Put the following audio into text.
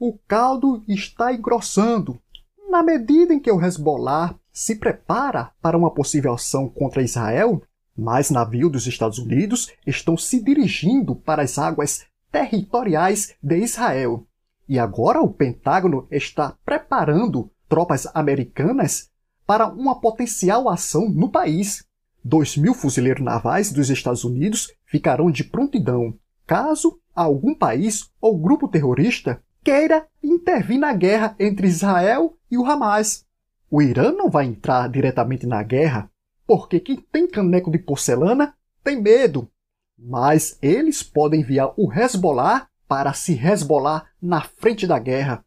O caldo está engrossando. Na medida em que o Hezbollah se prepara para uma possível ação contra Israel, mais navios dos Estados Unidos estão se dirigindo para as águas territoriais de Israel. E agora o Pentágono está preparando tropas americanas para uma potencial ação no país. Dois mil fuzileiros navais dos Estados Unidos ficarão de prontidão caso algum país ou grupo terrorista queira intervir na guerra entre Israel e o Hamas. O Irã não vai entrar diretamente na guerra, porque quem tem caneco de porcelana tem medo. Mas eles podem enviar o Hezbollah para se resbolar na frente da guerra.